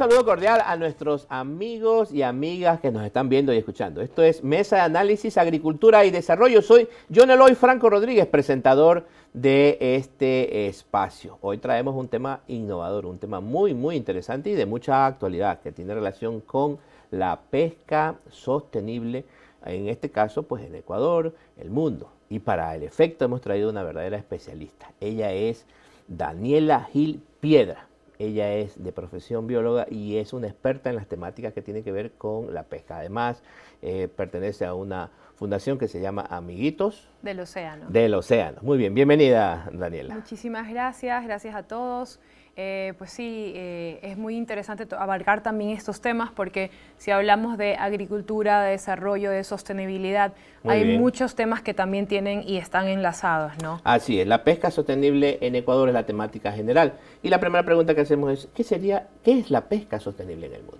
saludo cordial a nuestros amigos y amigas que nos están viendo y escuchando. Esto es Mesa de Análisis, Agricultura y Desarrollo. Soy John Eloy Franco Rodríguez, presentador de este espacio. Hoy traemos un tema innovador, un tema muy, muy interesante y de mucha actualidad que tiene relación con la pesca sostenible, en este caso, pues en Ecuador, el mundo. Y para el efecto hemos traído una verdadera especialista. Ella es Daniela Gil Piedra ella es de profesión bióloga y es una experta en las temáticas que tienen que ver con la pesca. Además, eh, pertenece a una fundación que se llama Amiguitos del Océano. Del Océano. Muy bien, bienvenida Daniela. Muchísimas gracias, gracias a todos. Eh, pues sí, eh, es muy interesante abarcar también estos temas porque si hablamos de agricultura, de desarrollo, de sostenibilidad, hay muchos temas que también tienen y están enlazados, ¿no? Así es, la pesca sostenible en Ecuador es la temática general. Y la primera pregunta que hacemos es, ¿qué sería, qué es la pesca sostenible en el mundo?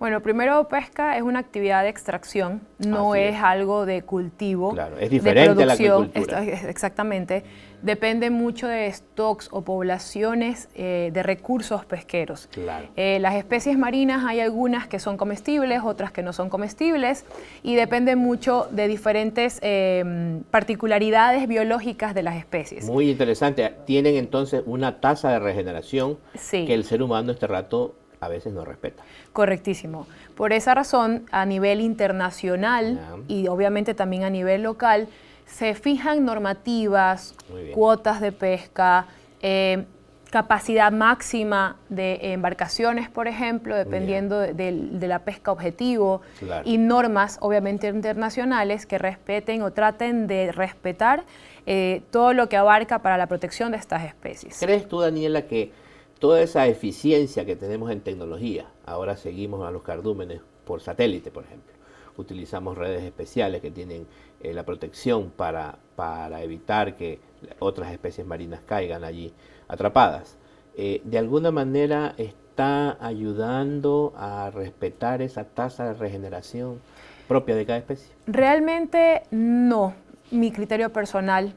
Bueno, primero pesca es una actividad de extracción, no es. algo de cultivo. Claro, es diferente de a la agricultura. exactamente. Depende mucho de stocks o poblaciones eh, de recursos pesqueros. Eh, las especies marinas hay algunas que son comestibles, otras que no son comestibles y depende mucho de diferentes eh, particularidades biológicas de las especies. Muy interesante. Tienen entonces una tasa de regeneración que el ser humano este rato a veces no respeta. Correctísimo. Por esa razón, a nivel internacional y obviamente también a nivel local, se fijan normativas, cuotas de pesca, eh, capacidad máxima de embarcaciones, por ejemplo, dependiendo de, de, la pesca objetivo, y normas, obviamente, internacionales que respeten o traten de respetar eh, todo lo que abarca para la protección de estas especies. ¿Crees tú, Daniela, que toda esa eficiencia que tenemos en tecnología, ahora seguimos a los cardúmenes por satélite, por ejemplo, utilizamos redes especiales que tienen eh, la protección para, evitar que otras especies marinas caigan allí atrapadas. Eh, de alguna manera está ayudando a respetar esa tasa de regeneración propia de cada especie? Realmente no, mi criterio personal.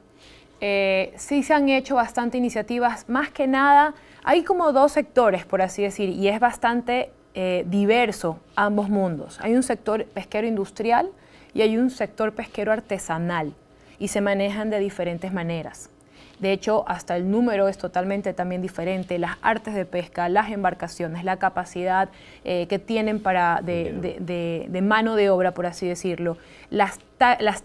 Eh, sí se han hecho bastantes iniciativas, más que nada hay como dos sectores, por así decir, y es bastante eh, diverso ambos mundos. Hay un sector pesquero industrial y hay un sector pesquero artesanal y se manejan de diferentes maneras. De hecho, hasta el número es totalmente también diferente, las artes de pesca, las embarcaciones, la capacidad eh, que tienen para de, mano de obra, por así decirlo, las,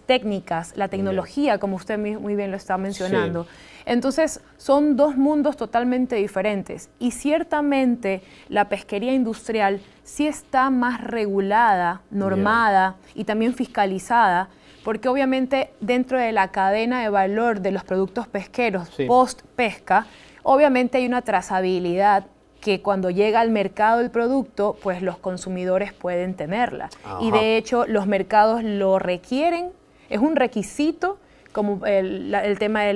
técnicas, la tecnología, como usted muy bien lo está mencionando. Entonces, son dos mundos totalmente diferentes y ciertamente la pesquería industrial sí está más regulada, normada y también fiscalizada, porque obviamente dentro de la cadena de valor de los productos pesqueros post pesca, obviamente hay una trazabilidad que cuando llega al mercado el producto, pues los consumidores pueden tenerla. Y de hecho los mercados lo requieren, es un requisito como el, tema de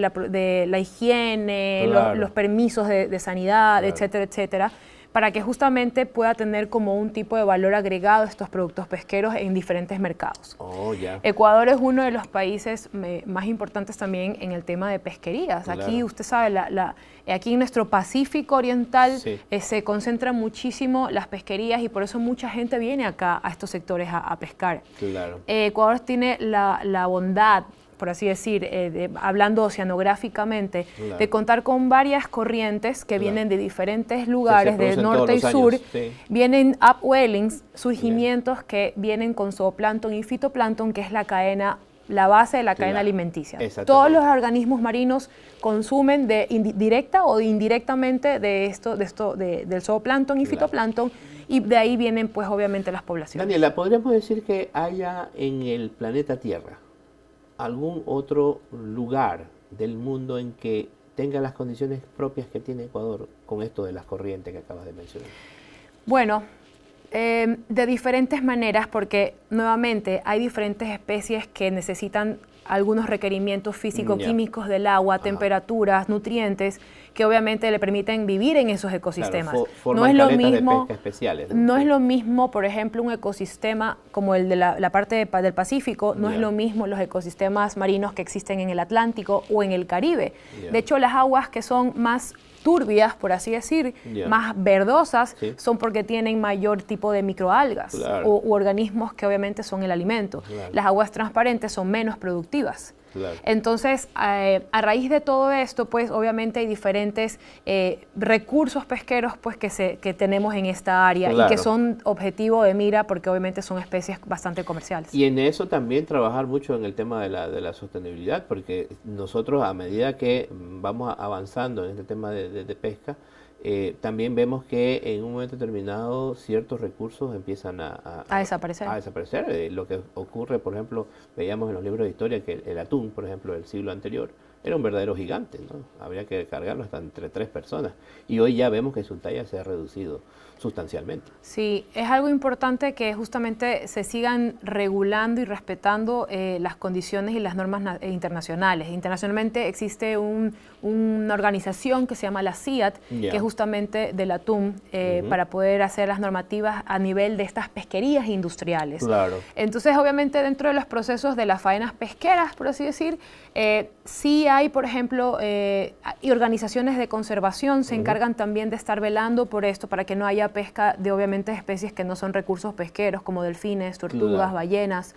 la, higiene, los, permisos de, sanidad, etcétera, etcétera, para que justamente pueda tener como un tipo de valor agregado estos productos pesqueros en diferentes mercados. Oh, Ecuador es uno de los países más importantes también en el tema de pesquerías. Aquí, usted sabe, la, aquí en nuestro Pacífico Oriental eh, se concentran muchísimo las pesquerías y por eso mucha gente viene acá a estos sectores a, pescar. Eh, Ecuador tiene la bondad por así decir, eh, hablando oceanográficamente, de contar con varias corrientes que vienen de diferentes lugares, del norte y sur, vienen upwellings, surgimientos que vienen con zooplancton y fitoplancton, que es la cadena la base de la cadena alimenticia. Todos los organismos marinos consumen de directa o indirectamente de esto, de esto, de, del zooplancton y fitoplancton y de ahí vienen pues obviamente las poblaciones. Daniela, podríamos decir que haya en el planeta Tierra algún otro lugar del mundo en que tenga las condiciones propias que tiene Ecuador con esto de las corrientes que acabas de mencionar? Bueno, em, de diferentes maneras, porque nuevamente hay diferentes especies que necesitan algunos requerimientos físico-químicos del agua, temperaturas, nutrientes que obviamente le permiten vivir en esos ecosistemas. no es lo mismo, ¿no? es lo mismo, por ejemplo, un ecosistema como el de la, parte del Pacífico, no es lo mismo los ecosistemas marinos que existen en el Atlántico o en el Caribe. De hecho, las aguas que son más turbias, por así decir, más verdosas, son porque tienen mayor tipo de microalgas u organismos que obviamente son el alimento. Las aguas transparentes son menos productivas. Entonces, eh, a raíz de todo esto, pues obviamente hay diferentes eh, recursos pesqueros pues, que, tenemos en esta área y que son objetivo de mira porque obviamente son especies bastante comerciales. Y en eso también trabajar mucho en el tema de la, sostenibilidad, porque nosotros a medida que mm, vamos avanzando en este tema de pesca, eh, también vemos que en un momento determinado ciertos recursos empiezan a, desaparecer. desaparecer. Eh, lo que ocurre, por ejemplo, veíamos en los libros de historia que el atún, por ejemplo, del siglo anterior, era un verdadero gigante, ¿no? Habría que cargarlo hasta entre tres personas. Y hoy ya vemos que su talla se ha reducido sustancialmente. Sí, es algo importante que justamente se sigan regulando y respetando eh, las condiciones y las normas eh, internacionales. Internacionalmente existe una organización que se llama la CIAT, que es justamente del atún, eh, para poder hacer las normativas a nivel de estas pesquerías industriales. Claro. Entonces, obviamente, dentro de los procesos de las faenas pesqueras, por así decir, eh, hay, por ejemplo, eh, y organizaciones de conservación se encargan también de estar velando por esto, para que no haya pesca de obviamente especies que no son recursos pesqueros, como delfines, tortugas, ballenas,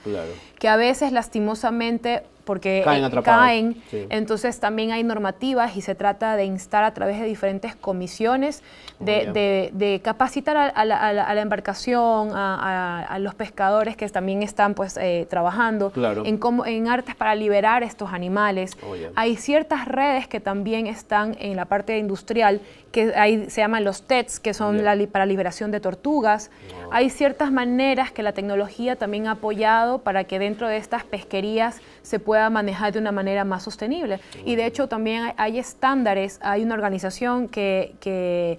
que a veces lastimosamente porque caen. Eh, Entonces también hay normativas y se trata de instar a través de diferentes comisiones de, capacitar a, la, embarcación, a, los pescadores que también están pues eh, trabajando en, cómo, en artes para liberar estos animales. hay ciertas redes que también están en la parte industrial que ahí se llaman los TETs, que son la, para liberación de tortugas. Hay ciertas maneras que la tecnología también ha apoyado para que dentro de estas pesquerías se pueda manejar de una manera más sostenible. Y de hecho también hay, estándares, hay una organización que, que,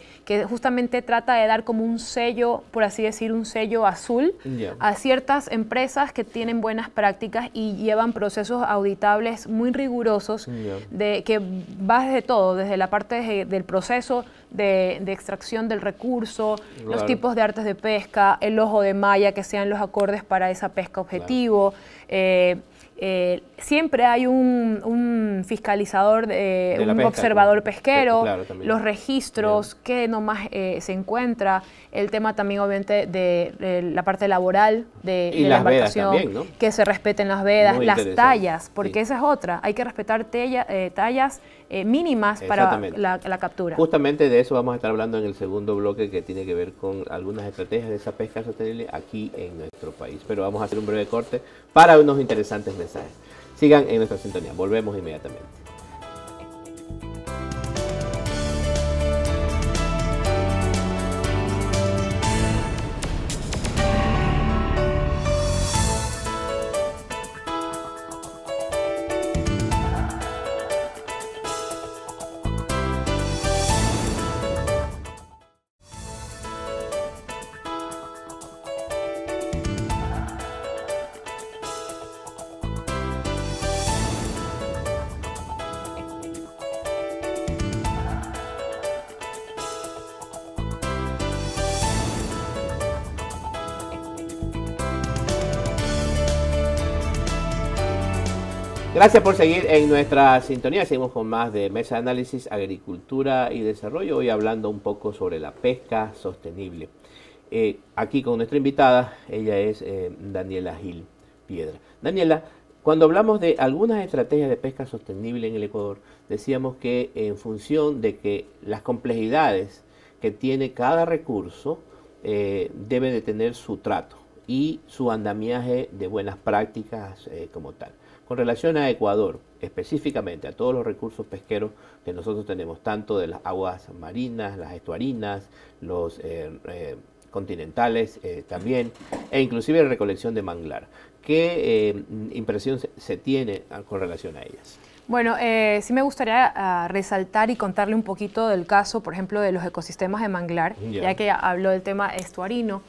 justamente trata de dar como un sello, por así decir, un sello azul a ciertas empresas que tienen buenas prácticas y llevan procesos auditables muy rigurosos de que va desde todo, desde la parte del proceso de, extracción del recurso, los tipos de artes de pesca, el ojo de malla que sean los acordes para esa pesca objetivo. Eh, eh, siempre hay un, fiscalizador, de, un observador pesquero, los registros, que qué nomás eh, se encuentra, el tema también obviamente de, la parte laboral de, la embarcación, que se respeten las vedas, las tallas, porque esa es otra, hay que respetar eh, tallas eh, mínimas para la, captura. Justamente de eso vamos a estar hablando en el segundo bloque que tiene que ver con algunas estrategias de esa pesca sostenible aquí en nuestro país, pero vamos a hacer un breve corte para unos interesantes mensajes. Sigan en nuestra sintonía. Volvemos inmediatamente. Gracias por seguir en nuestra sintonía. Seguimos con más de Mesa de Análisis, Agricultura y Desarrollo. Hoy hablando un poco sobre la pesca sostenible. Eh, aquí con nuestra invitada, ella es eh, Daniela Gil Piedra. Daniela, cuando hablamos de algunas estrategias de pesca sostenible en el Ecuador, decíamos que en función de que las complejidades que tiene cada recurso eh, debe de tener su trato y su andamiaje de buenas prácticas como tal. Con relación a Ecuador, específicamente a todos los recursos pesqueros que nosotros tenemos, tanto de las aguas marinas, las estuarinas, los eh, eh, continentales eh, también, e inclusive la recolección de manglar. ¿Qué impresión se, tiene ah, con relación a ellas? Bueno, sí me gustaría ah, resaltar y contarle un poquito del caso, por ejemplo, de los ecosistemas de manglar, ya que habló del tema estuarino.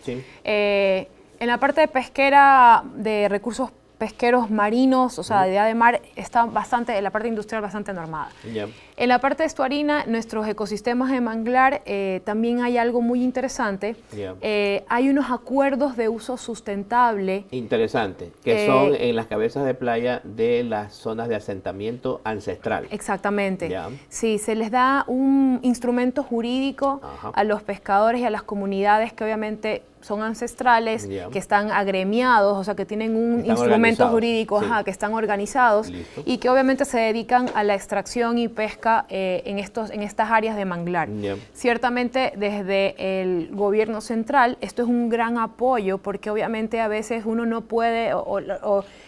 en la parte de pesquera de recursos pesqueros marinos, o sea, de de mar, está bastante, en la parte industrial bastante normada. En la parte estuarina, nuestros ecosistemas de manglar, eh, también hay algo muy interesante. Eh, hay unos acuerdos de uso sustentable. Interesante, que eh, son en las cabezas de playa de las zonas de asentamiento ancestral. Exactamente. Sí, se les da un instrumento jurídico a los pescadores y a las comunidades que obviamente son ancestrales, que están agremiados, o sea, que tienen un instrumento jurídicos que están organizados y que obviamente se dedican a la extracción y pesca eh, en, estos, en estas áreas de manglar. Ciertamente desde el gobierno central esto es un gran apoyo porque obviamente a veces uno no puede o,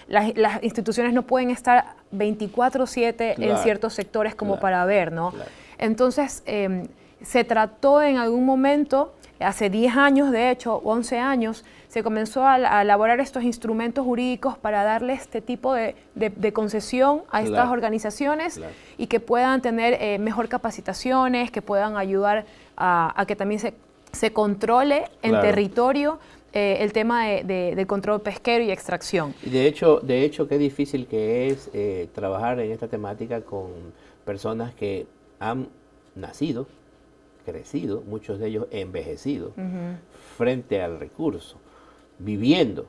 las, instituciones no pueden estar 24/7 en ciertos sectores como para ver, ¿no? Entonces, em, se trató en algún momento, hace 10 años de hecho, 11 años, se comenzó a, elaborar estos instrumentos jurídicos para darle este tipo de, concesión a estas organizaciones y que puedan tener eh, mejor capacitaciones, que puedan ayudar a, que también se, se controle en territorio eh, el tema de, control pesquero y extracción. De hecho, de hecho qué difícil que es eh, trabajar en esta temática con personas que han nacido, crecido, muchos de ellos envejecidos, frente al recurso viviendo,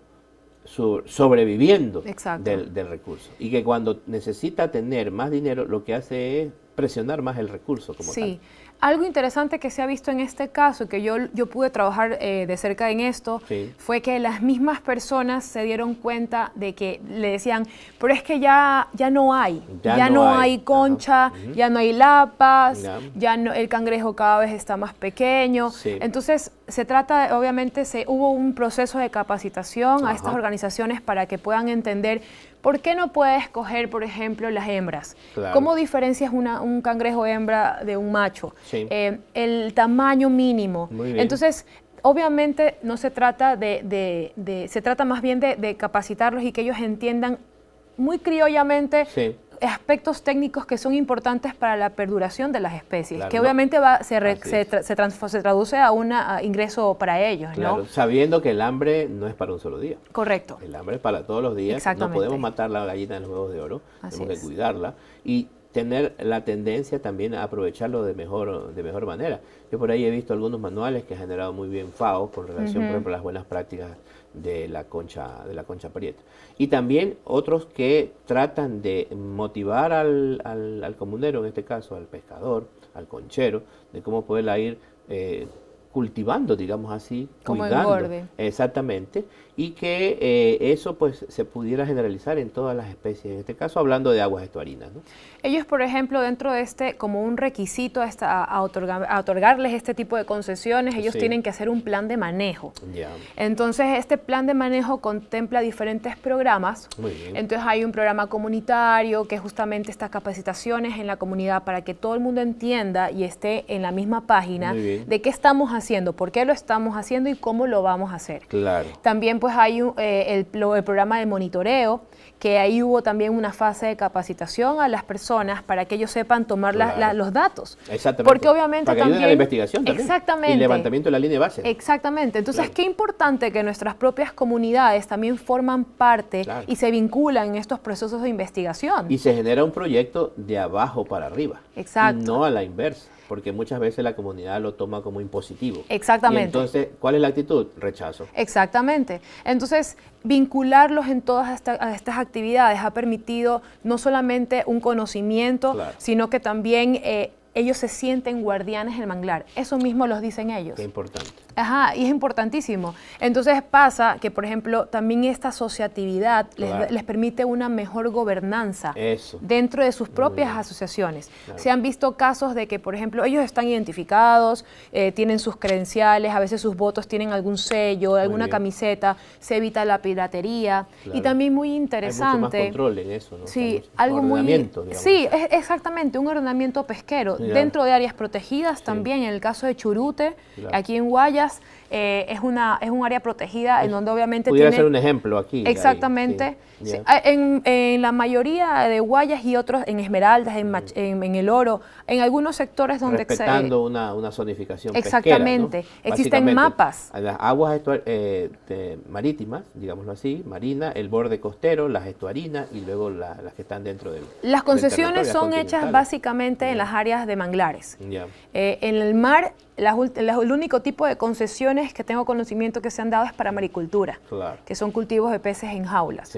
sobreviviendo del, recurso. Y que cuando necesita tener más dinero, lo que hace es presionar más el recurso como Tal. Algo interesante que se ha visto en este caso, que yo, yo pude trabajar eh, de cerca en esto, fue que las mismas personas se dieron cuenta de que le decían, pero es que ya, ya no hay, ya, no, hay, concha, ya no hay lapas, ya no, el cangrejo cada vez está más pequeño. Entonces, se trata, obviamente, se, hubo un proceso de capacitación a estas organizaciones para que puedan entender ¿Por qué no puedes escoger, por ejemplo, las hembras? ¿Cómo diferencias un cangrejo hembra de un macho? Eh, el tamaño mínimo. Entonces, obviamente no se trata de, se trata más bien de, capacitarlos y que ellos entiendan muy criollamente sí aspectos técnicos que son importantes para la perduración de las especies, que obviamente va, se, se, se, traduce a un ingreso para ellos, ¿no? Sabiendo que el hambre no es para un solo día. Correcto. El hambre es para todos los días. No podemos matar la gallina de los huevos de oro, tenemos que cuidarla y tener la tendencia también a aprovecharlo de mejor, de mejor manera. Yo por ahí he visto algunos manuales que ha generado muy bien FAO con relación, por ejemplo, a las buenas prácticas de la concha, de la concha prieta. Y también otros que tratan de motivar al, al, comunero, en este caso al pescador, al conchero, de cómo poderla ir eh, cultivando, digamos así, Como cuidando. Exactamente y que eh, eso pues se pudiera generalizar en todas las especies, en este caso hablando de aguas estuarinas. ¿no? Ellos, por ejemplo, dentro de este, como un requisito a, otorgarles este tipo de concesiones, ellos tienen que hacer un plan de manejo. Entonces, este plan de manejo contempla diferentes programas. Entonces, hay un programa comunitario que justamente estas capacitaciones en la comunidad para que todo el mundo entienda y esté en la misma página de qué estamos haciendo, por qué lo estamos haciendo y cómo lo vamos a hacer. Claro. También pues hay eh, el, programa de monitoreo, que ahí hubo también una fase de capacitación a las personas para que ellos sepan tomar los datos. Exactamente. Porque obviamente también, la investigación también. Exactamente. Y levantamiento de la línea de base. Exactamente. Entonces, qué importante que nuestras propias comunidades también forman parte y se vinculan en estos procesos de investigación. Y se genera un proyecto de abajo para arriba. Exacto. No a la inversa porque muchas veces la comunidad lo toma como impositivo. Exactamente. entonces, ¿cuál es la actitud? Rechazo. Exactamente. Entonces, vincularlos en todas estas actividades ha permitido no solamente un conocimiento, sino que también... Eh, ellos se sienten guardianes del manglar. Eso mismo los dicen ellos. Qué importante. Ajá, y es importantísimo. Entonces pasa que, por ejemplo, también esta asociatividad les, permite una mejor gobernanza dentro de sus propias asociaciones. Se han visto casos de que, por ejemplo, ellos están identificados, eh, tienen sus credenciales, a veces sus votos tienen algún sello, alguna camiseta, se evita la piratería. Y también muy interesante. Hay control en eso, ¿no? Sí, algo muy. Sí, exactamente, un ordenamiento pesquero. Dentro de áreas protegidas también, en el caso de Churute, aquí en Guaya eh, es, una, es un área protegida en donde obviamente Pudiera ser un ejemplo aquí. Exactamente. en, la mayoría de Guayas y otros, en Esmeraldas, en, el Oro, en algunos sectores donde... Respetando una, una zonificación Exactamente. Existen mapas. Las aguas eh, marítimas, digámoslo así, marina, el borde costero, las estuarinas y luego las que están dentro de Las concesiones son hechas básicamente en las áreas de manglares. Eh, en el mar las, el único tipo de concesiones que tengo conocimiento que se han dado es para maricultura, que son cultivos de peces en jaulas.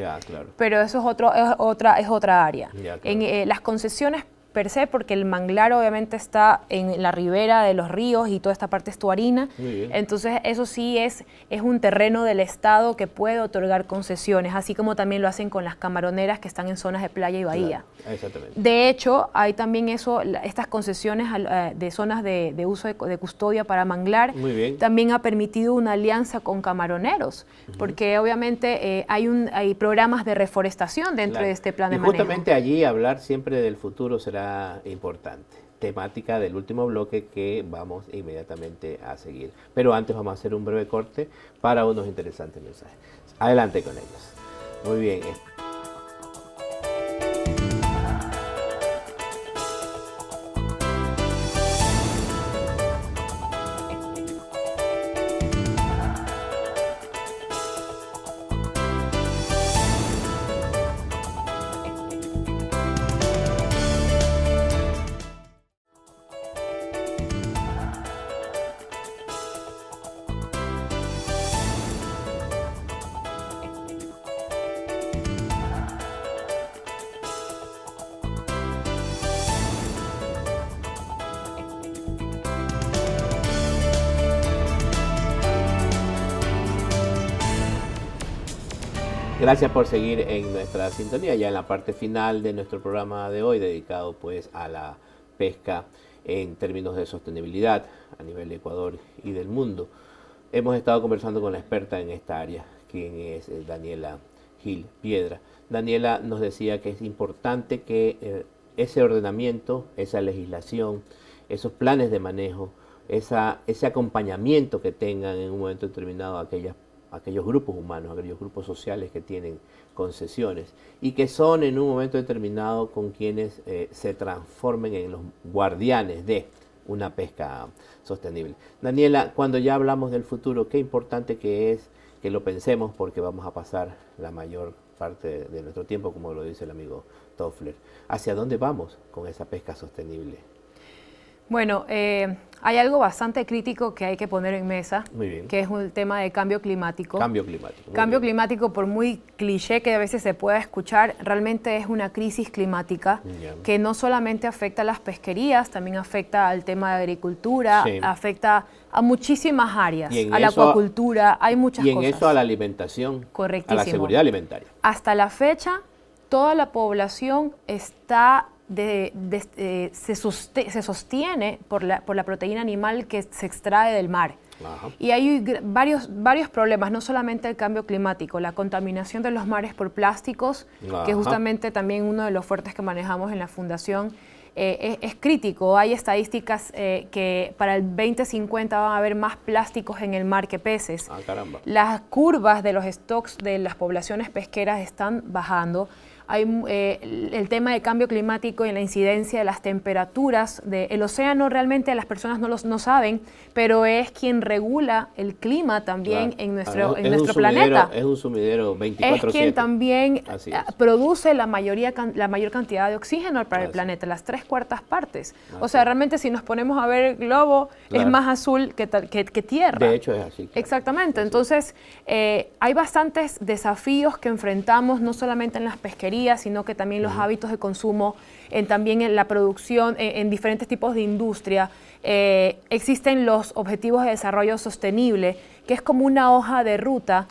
Pero eso es, otro, otra, es otra área. en, eh, las concesiones per se, porque el manglar obviamente está en la ribera de los ríos y toda esta parte es estuarina. Entonces, eso sí es, es un terreno del Estado que puede otorgar concesiones, así como también lo hacen con las camaroneras que están en zonas de playa y bahía. De hecho, hay también eso, estas concesiones eh, de zonas de, uso de, custodia para manglar, también ha permitido una alianza con camaroneros, porque obviamente eh, hay, un, hay programas de reforestación dentro de este plan de manejo. Justamente allí hablar siempre del futuro será importante, temática del último bloque que vamos inmediatamente a seguir. Pero antes vamos a hacer un breve corte para unos interesantes mensajes. Adelante con ellos. Muy bien. Gracias por seguir en nuestra sintonía, ya en la parte final de nuestro programa de hoy, dedicado pues a la pesca en términos de sostenibilidad a nivel de Ecuador y del mundo. Hemos estado conversando con la experta en esta área, quien es eh, Daniela Gil Piedra. Daniela nos decía que es importante que eh, ese ordenamiento, esa legislación, esos planes de manejo, esa, ese acompañamiento que tengan en un momento determinado aquellas aquellos grupos humanos, aquellos grupos sociales que tienen concesiones y que son en un momento determinado con quienes eh, se transformen en los guardianes de una pesca sostenible. Daniela, cuando ya hablamos del futuro, qué importante que es que lo pensemos porque vamos a pasar la mayor parte de nuestro tiempo, como lo dice el amigo Toffler. ¿Hacia dónde vamos con esa pesca sostenible? Bueno, eh, hay algo bastante crítico que hay que poner en mesa, que es un tema de cambio climático. Cambio climático. Cambio climático, por muy cliché que a veces se pueda escuchar, realmente es una crisis climática que no solamente afecta a las pesquerías, también afecta al tema de agricultura, afecta a muchísimas áreas, a la acuacultura, hay muchas cosas. Y en eso a la alimentación, a la seguridad alimentaria. Hasta la fecha, toda la población está eh, se, sostiene, por la, proteína animal que se extrae del mar. Y hay varios, problemas, no solamente el cambio climático, la contaminación de los mares por plásticos, que justamente también uno de los fuertes que manejamos en la fundación. Eh, es, crítico. Hay estadísticas eh, que para el 2050 van a haber más plásticos en el mar que peces. Ah, las curvas de los stocks de las poblaciones pesqueras están bajando. Hay eh, el tema de cambio climático y la incidencia de las temperaturas del océano, realmente las personas no, lo no saben, pero es quien regula el clima también en ah, nuestro, en nuestro planeta. es un sumidero 24 Es quien también eh, produce la, mayoría, la mayor cantidad de oxígeno para el planeta, las tres cuartas partes. O sea, realmente si nos ponemos a ver el globo, es más azul que, que, tierra. De hecho es así. Exactamente, entonces eh, hay bastantes desafíos que enfrentamos, no solamente en las pesquerías, sino que también los hábitos de consumo, en, también en la producción, en, diferentes tipos de industria. Eh, existen los objetivos de desarrollo sostenible, que es como una hoja de ruta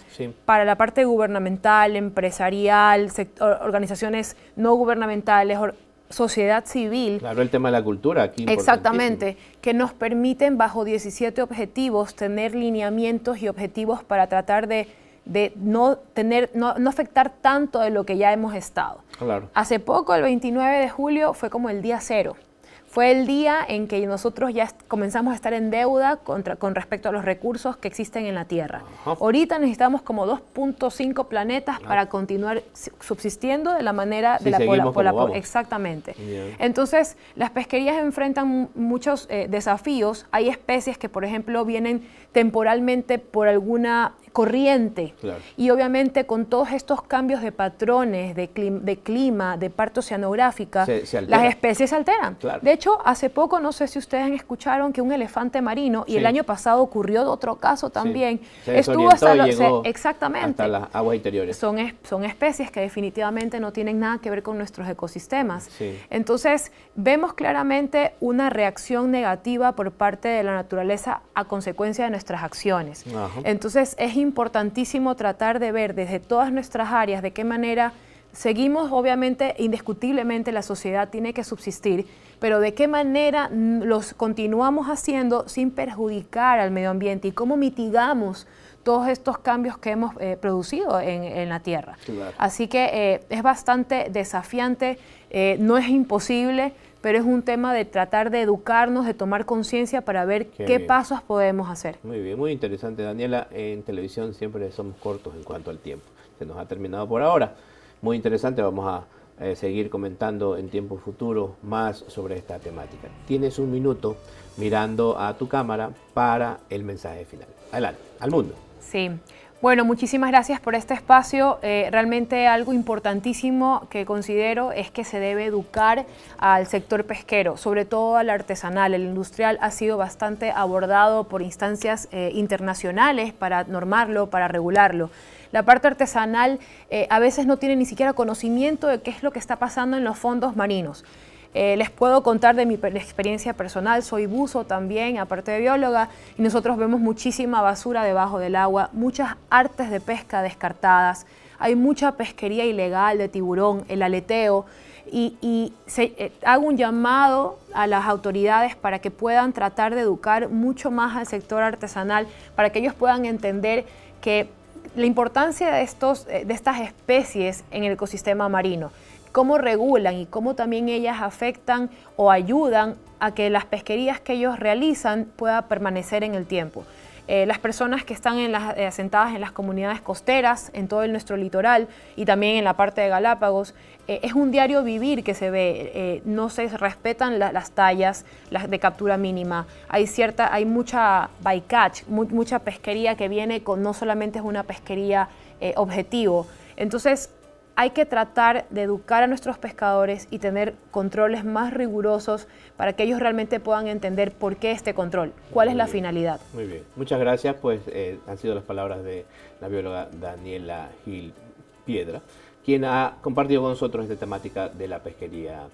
para la parte gubernamental, empresarial, sector, organizaciones no gubernamentales, sociedad civil. Claro, el tema de la cultura aquí. Exactamente, que nos permiten bajo 17 objetivos tener lineamientos y objetivos para tratar de de no tener, no, no, afectar tanto de lo que ya hemos estado. Claro. Hace poco, el 29 de julio, fue como el día cero. Fue el día en que nosotros ya comenzamos a estar en deuda contra, con respecto a los recursos que existen en la Tierra. Ahorita necesitamos como 2.5 planetas para continuar subsistiendo de la manera de la pola. Exactamente. Entonces, las pesquerías enfrentan muchos eh, desafíos. Hay especies que, por ejemplo, vienen temporalmente por alguna corriente. Y obviamente con todos estos cambios de patrones, de, clima, de, clima, de parte oceanográfica, las especies se alteran. De hecho, hace poco, no sé si ustedes escucharon que un elefante marino, y el año pasado ocurrió otro caso también, estuvo hasta, exactamente, hasta las aguas interiores. Son, especies que definitivamente no tienen nada que ver con nuestros ecosistemas. Entonces, vemos claramente una reacción negativa por parte de la naturaleza a consecuencia de nuestras acciones. Entonces, es importantísimo tratar de ver desde todas nuestras áreas de qué manera seguimos, obviamente, indiscutiblemente la sociedad tiene que subsistir, pero de qué manera los continuamos haciendo sin perjudicar al medio ambiente y cómo mitigamos todos estos cambios que hemos eh, producido en, la Tierra. Así que eh, es bastante desafiante, eh, no es imposible, pero es un tema de tratar de educarnos, de tomar conciencia para ver qué, pasos podemos hacer. Muy bien, muy interesante, Daniela. En televisión siempre somos cortos en cuanto al tiempo. Se nos ha terminado por ahora. Muy interesante, vamos a eh, seguir comentando en tiempo futuro más sobre esta temática. Tienes un minuto mirando a tu cámara para el mensaje final. Adelante, al mundo. Sí. Bueno, muchísimas gracias por este espacio. Eh, realmente algo importantísimo que considero es que se debe educar al sector pesquero, sobre todo al artesanal. El industrial ha sido bastante abordado por instancias eh, internacionales para normarlo, para regularlo. La parte artesanal eh, a veces no tiene ni siquiera conocimiento de qué es lo que está pasando en los fondos marinos. Eh, les puedo contar de mi experiencia personal, soy buzo también, aparte de bióloga, y nosotros vemos muchísima basura debajo del agua, muchas artes de pesca descartadas, hay mucha pesquería ilegal de tiburón, el aleteo, y, eh, hago un llamado a las autoridades para que puedan tratar de educar mucho más al sector artesanal, para que ellos puedan entender que la importancia de, estos, eh, de estas especies en el ecosistema marino cómo regulan y cómo también ellas afectan o ayudan a que las pesquerías que ellos realizan pueda permanecer en el tiempo. Eh, las personas que están en eh, asentadas en las comunidades costeras, en todo el, nuestro litoral y también en la parte de Galápagos. Eh, es un diario vivir que se ve, no se respetan las tallas las de captura mínima. Hay, cierta, hay mucha bycatch, mucha pesquería que viene con no solamente es una pesquería objetivo. Entonces, hay que tratar de educar a nuestros pescadores y tener controles más rigurosos para que ellos realmente puedan entender por qué este control, cuál es la finalidad. Muy bien, muchas gracias, pues eh, han sido las palabras de la bióloga Daniela Gil Piedra, quien ha compartido con nosotros esta temática de la pesquería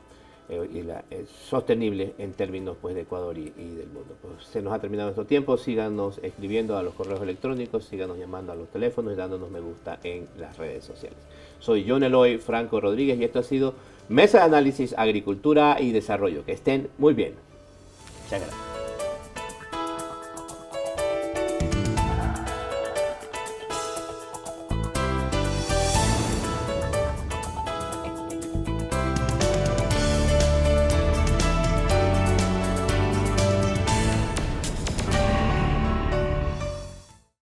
eh, y eh, sostenible en términos pues, de Ecuador y, del mundo. Pues, se nos ha terminado nuestro tiempo, síganos escribiendo a los correos electrónicos, síganos llamando a los teléfonos y dándonos me gusta en las redes sociales. Soy John Eloy Franco Rodríguez y esto ha sido Mesa de Análisis Agricultura y Desarrollo. Que estén muy bien. Muchas gracias.